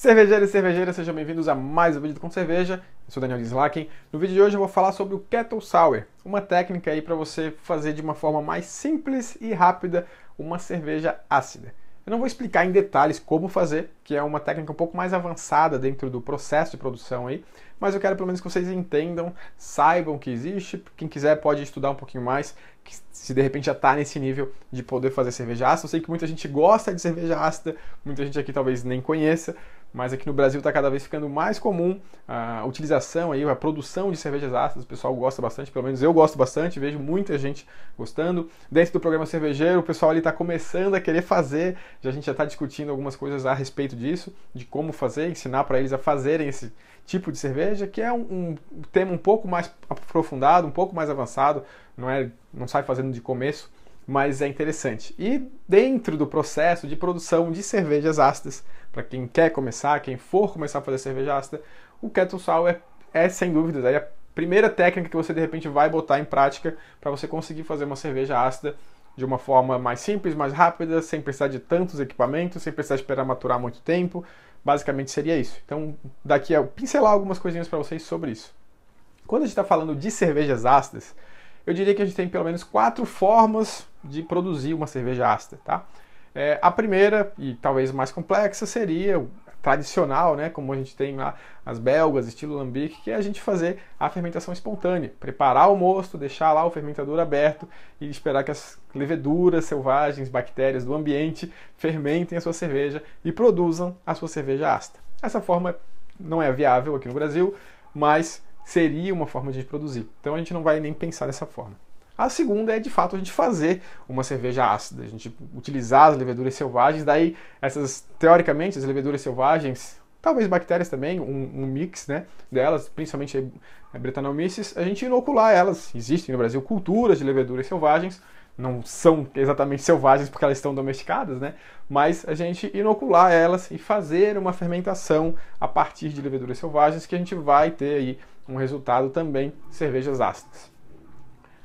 Cervejeiros e cervejeiras, sejam bem-vindos a mais um vídeo Com Cerveja. Eu sou Daniel Gislaken. No vídeo de hoje eu vou falar sobre o Kettle Sour, uma técnica aí para você fazer de uma forma mais simples e rápida uma cerveja ácida. Eu não vou explicar em detalhes como fazer, que é uma técnica um pouco mais avançada dentro do processo de produção aí, mas eu quero pelo menos que vocês entendam, saibam que existe, quem quiser pode estudar um pouquinho mais, se de repente já está nesse nível de poder fazer cerveja ácida. Eu sei que muita gente gosta de cerveja ácida, muita gente aqui talvez nem conheça, mas aqui no Brasil está cada vez ficando mais comum a utilização, aí, a produção de cervejas ácidas, o pessoal gosta bastante, pelo menos eu gosto bastante, vejo muita gente gostando. Dentro do programa cervejeiro, o pessoal ali está começando a querer fazer, já a gente já está discutindo algumas coisas a respeito disso, de como fazer, ensinar para eles a fazerem esse tipo de cerveja, que é um, um tema um pouco mais aprofundado, um pouco mais avançado, não, é, não sai fazendo de começo, mas é interessante. E dentro do processo de produção de cervejas ácidas, para quem quer começar, quem for começar a fazer cerveja ácida, o kettle sal é, é sem dúvidas é a primeira técnica que você de repente vai botar em prática para você conseguir fazer uma cerveja ácida de uma forma mais simples, mais rápida, sem precisar de tantos equipamentos, sem precisar esperar maturar muito tempo. Basicamente seria isso. Então, daqui a pincelar algumas coisinhas para vocês sobre isso. Quando a gente está falando de cervejas ácidas, eu diria que a gente tem pelo menos quatro formas de produzir uma cerveja ácida, tá? É, a primeira e talvez mais complexa seria tradicional, né, como a gente tem lá as belgas, estilo lambic, que é a gente fazer a fermentação espontânea, preparar o mosto, deixar lá o fermentador aberto e esperar que as leveduras selvagens, bactérias do ambiente fermentem a sua cerveja e produzam a sua cerveja ácida. Essa forma não é viável aqui no Brasil, mas seria uma forma de produzir. Então a gente não vai nem pensar dessa forma. A segunda é de fato a gente fazer uma cerveja ácida, a gente utilizar as leveduras selvagens, daí essas teoricamente as leveduras selvagens, talvez bactérias também, um, um mix, né, delas, principalmente a é, Brettanomyces, a gente inocular elas. Existem no Brasil culturas de leveduras selvagens, não são exatamente selvagens porque elas estão domesticadas, né? Mas a gente inocular elas e fazer uma fermentação a partir de leveduras selvagens que a gente vai ter aí um resultado também cervejas ácidas.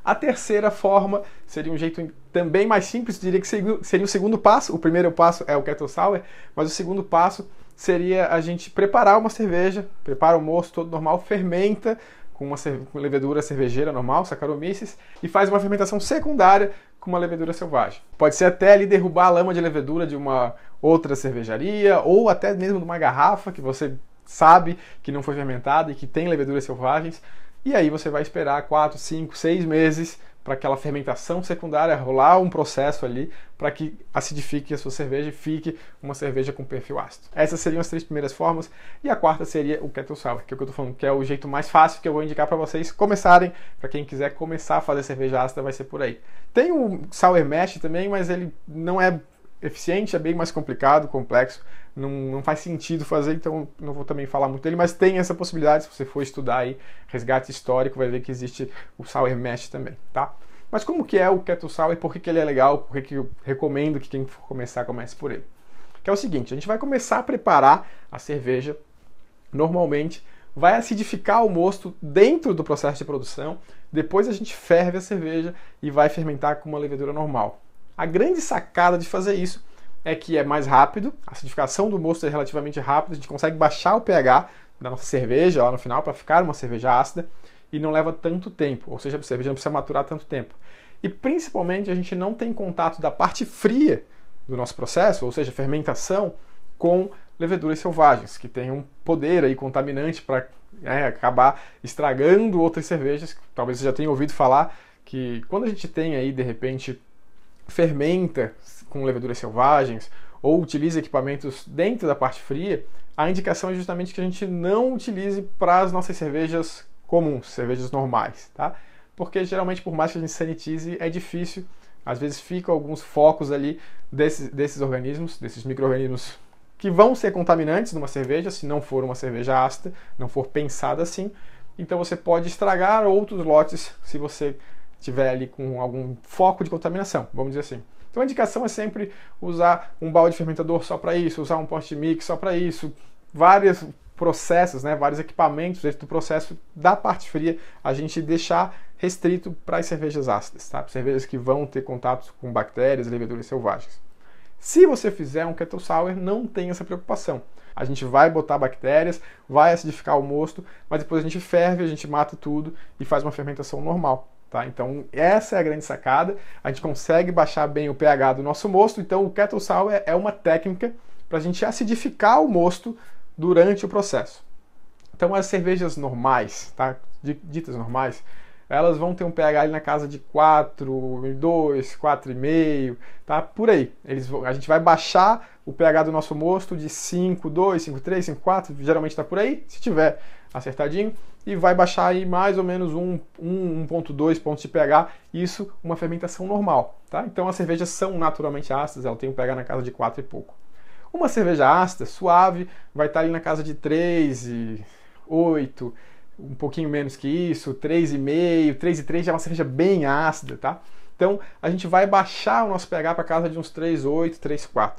A terceira forma seria um jeito também mais simples, diria que seria o segundo passo. O primeiro passo é o kettle sour, mas o segundo passo seria a gente preparar uma cerveja, prepara o mosto todo normal, fermenta com uma levedura cervejeira normal, Saccharomyces, e faz uma fermentação secundária com uma levedura selvagem. Pode ser até ali derrubar a lama de levedura de uma outra cervejaria ou até mesmo de uma garrafa que você sabe que não foi fermentada e que tem leveduras selvagens. E aí você vai esperar 4, 5, 6 meses para aquela fermentação secundária rolar um processo ali para que acidifique a sua cerveja e fique uma cerveja com perfil ácido. Essas seriam as três primeiras formas e a quarta seria o kettle sour, que é o que eu estou falando, que é o jeito mais fácil que eu vou indicar para vocês começarem, para quem quiser começar a fazer cerveja ácida vai ser por aí. Tem o sour mash também, mas ele não é eficiente, é bem mais complicado, complexo, não, não faz sentido fazer, então não vou também falar muito dele, mas tem essa possibilidade, se você for estudar aí resgate histórico, vai ver que existe o Sour Mesh também, tá? Mas como que é o Keto Sour, por que, que ele é legal, por que, que eu recomendo que quem for começar, comece por ele? Que é o seguinte, a gente vai começar a preparar a cerveja, normalmente, vai acidificar o mosto dentro do processo de produção, depois a gente ferve a cerveja e vai fermentar com uma levedura normal. A grande sacada de fazer isso é que é mais rápido, a acidificação do mosto é relativamente rápida, a gente consegue baixar o pH da nossa cerveja lá no final para ficar uma cerveja ácida e não leva tanto tempo, ou seja, a cerveja não precisa maturar tanto tempo. E principalmente a gente não tem contato da parte fria do nosso processo, ou seja, fermentação, com leveduras selvagens, que tem um poder aí contaminante para né, acabar estragando outras cervejas. Talvez você já tenha ouvido falar que quando a gente tem aí, de repente, fermenta com leveduras selvagens ou utiliza equipamentos dentro da parte fria, a indicação é justamente que a gente não utilize para as nossas cervejas comuns, cervejas normais, tá? Porque geralmente, por mais que a gente sanitize, é difícil. Às vezes ficam alguns focos ali desses, desses organismos, desses micro-organismos que vão ser contaminantes numa cerveja, se não for uma cerveja ácida, não for pensada assim. Então você pode estragar outros lotes se você tiver ali com algum foco de contaminação, vamos dizer assim. Então a indicação é sempre usar um balde fermentador só para isso, usar um poste mix só para isso, vários processos, né, vários equipamentos dentro do processo da parte fria, a gente deixar restrito para as cervejas ácidas, tá? cervejas que vão ter contato com bactérias, leveduras selvagens. Se você fizer um kettle sour, não tem essa preocupação. A gente vai botar bactérias, vai acidificar o mosto, mas depois a gente ferve, a gente mata tudo e faz uma fermentação normal. Tá? Então, essa é a grande sacada. A gente consegue baixar bem o pH do nosso mosto. Então, o kettle sour é, é uma técnica para a gente acidificar o mosto durante o processo. Então, as cervejas normais, tá? ditas normais, elas vão ter um pH ali na casa de 4, 2, 4,5, tá? Por aí. Eles vão, a gente vai baixar o pH do nosso mosto de 5, 2, 5, 3, 5, 4, geralmente está por aí. Se tiver acertadinho, e vai baixar aí mais ou menos um 1.2 pontos de pH, isso uma fermentação normal, tá? Então as cervejas são naturalmente ácidas, ela tem um pH na casa de 4 e pouco. Uma cerveja ácida, suave, vai estar tá ali na casa de 3 e 8, um pouquinho menos que isso, 3,5, 3,3 já é uma cerveja bem ácida, tá? Então a gente vai baixar o nosso pH para casa de uns 3,8, 3,4.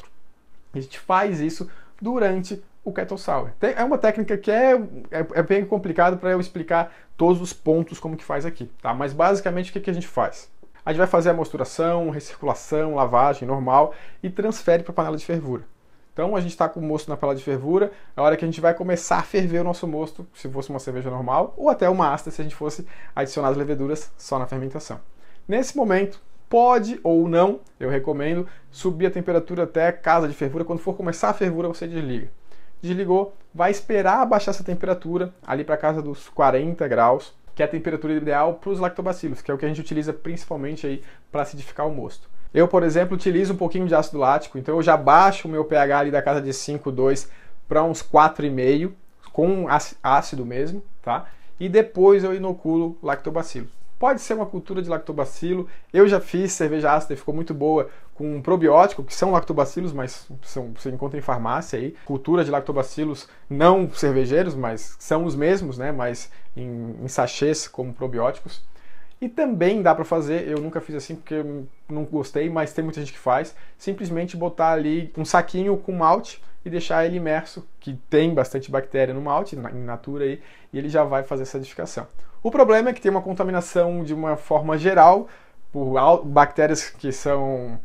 A gente faz isso durante o Kettle Sour. Tem, é uma técnica que é, é, é bem complicado para eu explicar todos os pontos como que faz aqui, tá? Mas basicamente o que, que a gente faz? A gente vai fazer a mosturação, recirculação, lavagem normal e transfere para a panela de fervura. Então a gente está com o mosto na panela de fervura, é a hora que a gente vai começar a ferver o nosso mosto, se fosse uma cerveja normal, ou até uma asta se a gente fosse adicionar as leveduras só na fermentação. Nesse momento, pode ou não, eu recomendo, subir a temperatura até casa de fervura. Quando for começar a fervura, você desliga desligou, vai esperar abaixar essa temperatura ali para casa dos 40 graus, que é a temperatura ideal para os lactobacilos, que é o que a gente utiliza principalmente aí para acidificar o mosto. Eu, por exemplo, utilizo um pouquinho de ácido lático, então eu já baixo o meu pH ali da casa de 5,2 para uns 4,5, com ácido mesmo, tá? E depois eu inoculo lactobacilos. Pode ser uma cultura de lactobacilo. Eu já fiz cerveja ácida e ficou muito boa com um probiótico, que são lactobacilos, mas são, você encontra em farmácia aí. Cultura de lactobacilos não cervejeiros, mas são os mesmos, né? Mas em, em sachês como probióticos. E também dá para fazer, eu nunca fiz assim porque eu não gostei, mas tem muita gente que faz, simplesmente botar ali um saquinho com malte e deixar ele imerso, que tem bastante bactéria no malte, na, in natura aí, e ele já vai fazer essa edificação. O problema é que tem uma contaminação de uma forma geral por bactérias que são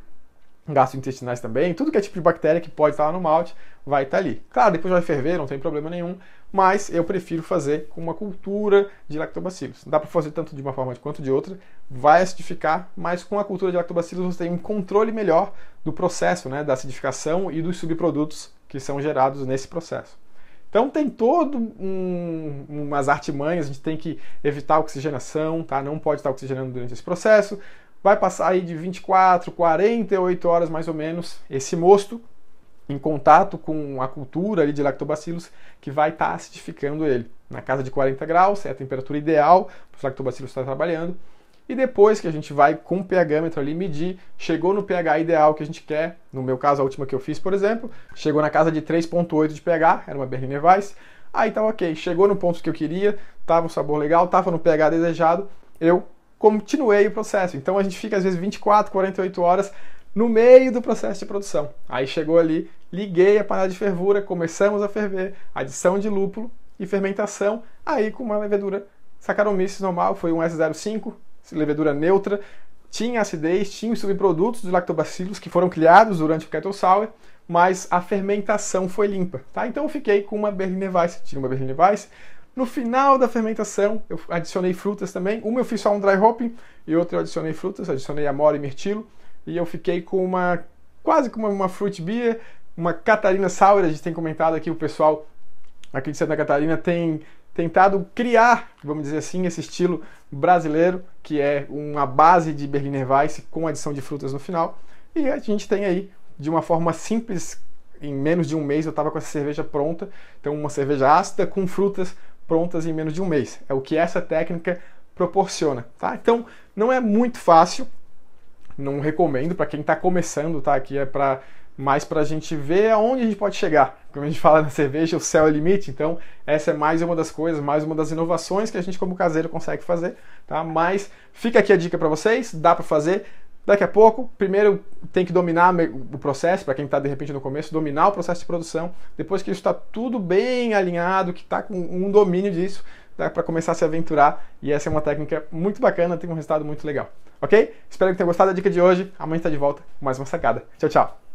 gastrointestinais também, tudo que é tipo de bactéria que pode estar lá no malte vai estar ali. Claro, depois vai ferver, não tem problema nenhum, mas eu prefiro fazer com uma cultura de lactobacilos. Dá para fazer tanto de uma forma quanto de outra, vai acidificar, mas com a cultura de lactobacilos você tem um controle melhor do processo, né, da acidificação e dos subprodutos que são gerados nesse processo. Então tem todo um, umas artimanhas, a gente tem que evitar a oxigenação, tá? Não pode estar oxigenando durante esse processo. Vai passar aí de 24, 48 horas mais ou menos esse mosto em contato com a cultura ali de lactobacilos que vai estar tá acidificando ele. Na casa de 40 graus é a temperatura ideal para os lactobacilos estar trabalhando. E depois que a gente vai com o pHmetro ali medir, chegou no pH ideal que a gente quer, no meu caso a última que eu fiz, por exemplo, chegou na casa de 3.8 de pH, era uma Berliner Weiss, aí tá ok, chegou no ponto que eu queria, tava um sabor legal, tava no pH desejado, eu continuei o processo. Então a gente fica às vezes 24, 48 horas no meio do processo de produção. Aí chegou ali, liguei a panela de fervura, começamos a ferver, adição de lúpulo e fermentação, aí com uma levedura Saccharomyces normal, foi um S05, levedura neutra, tinha acidez, tinha os subprodutos dos lactobacilos que foram criados durante o kettle sour, mas a fermentação foi limpa, tá? Então eu fiquei com uma Berliner Weiss, tinha uma Berliner Weiss, no final da fermentação, eu adicionei frutas também. Uma eu fiz só um dry hopping e outra eu adicionei frutas, adicionei amora e mirtilo e eu fiquei com uma quase como uma fruit beer, uma Catarina Sour, a gente tem comentado aqui, o pessoal aqui de Santa Catarina tem tentado criar, vamos dizer assim, esse estilo brasileiro, que é uma base de Berliner Weiss com adição de frutas no final. E a gente tem aí, de uma forma simples, em menos de um mês eu estava com essa cerveja pronta, então uma cerveja ácida com frutas prontas em menos de um mês. É o que essa técnica proporciona, tá? Então não é muito fácil, não recomendo para quem está começando, tá? Aqui é para mais para a gente ver aonde a gente pode chegar. Como a gente fala na cerveja, o céu é o limite. Então, essa é mais uma das coisas, mais uma das inovações que a gente como caseiro consegue fazer, tá? Mas fica aqui a dica para vocês, dá para fazer, Daqui a pouco, primeiro tem que dominar o processo, para quem está de repente no começo, dominar o processo de produção. Depois que isso está tudo bem alinhado, que está com um domínio disso, dá né, para começar a se aventurar e essa é uma técnica muito bacana, tem um resultado muito legal. Ok? Espero que tenha gostado da dica de hoje. Amanhã está de volta com mais uma sacada. Tchau, tchau!